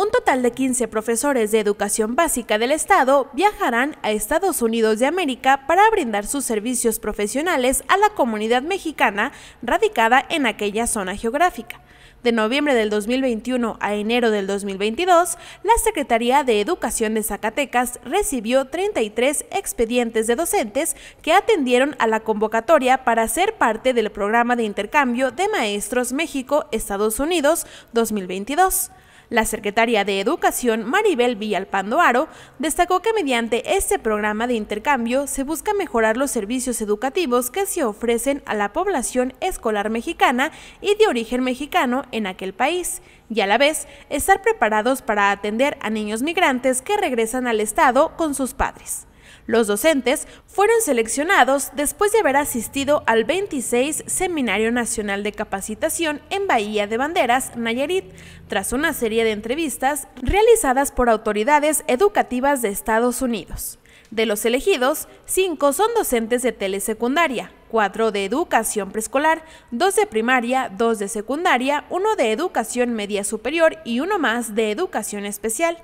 Un total de 15 profesores de educación básica del Estado viajarán a Estados Unidos de América para brindar sus servicios profesionales a la comunidad mexicana radicada en aquella zona geográfica. De noviembre del 2021 a enero del 2022, la Secretaría de Educación de Zacatecas recibió 33 expedientes de docentes que atendieron a la convocatoria para ser parte del programa de intercambio de maestros México-Estados Unidos 2022. La secretaria de Educación, Maribel Villalpando Aro, destacó que mediante este programa de intercambio se busca mejorar los servicios educativos que se ofrecen a la población escolar mexicana y de origen mexicano en aquel país, y a la vez estar preparados para atender a niños migrantes que regresan al Estado con sus padres. Los docentes fueron seleccionados después de haber asistido al 26 Seminario Nacional de Capacitación en Bahía de Banderas, Nayarit, tras una serie de entrevistas realizadas por autoridades educativas de Estados Unidos. De los elegidos, cinco son docentes de telesecundaria, cuatro de educación preescolar, dos de primaria, dos de secundaria, uno de educación media superior y uno más de educación especial.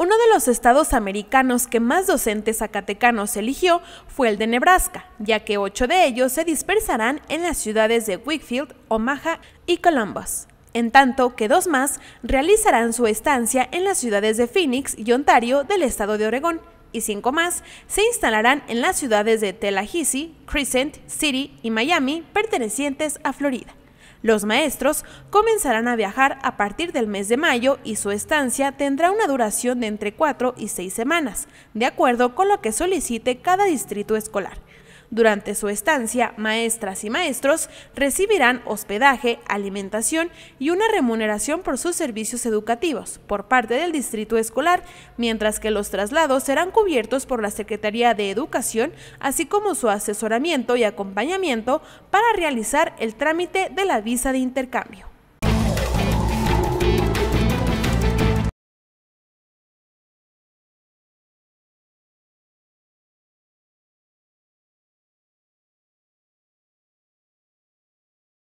Uno de los estados americanos que más docentes acatecanos eligió fue el de Nebraska, ya que ocho de ellos se dispersarán en las ciudades de Wakefield, Omaha y Columbus, en tanto que dos más realizarán su estancia en las ciudades de Phoenix y Ontario del estado de Oregón, y cinco más se instalarán en las ciudades de Tallahassee, Crescent City y Miami, pertenecientes a Florida. Los maestros comenzarán a viajar a partir del mes de mayo y su estancia tendrá una duración de entre 4 y 6 semanas, de acuerdo con lo que solicite cada distrito escolar. Durante su estancia, maestras y maestros recibirán hospedaje, alimentación y una remuneración por sus servicios educativos por parte del distrito escolar, mientras que los traslados serán cubiertos por la Secretaría de Educación, así como su asesoramiento y acompañamiento para realizar el trámite de la visa de intercambio.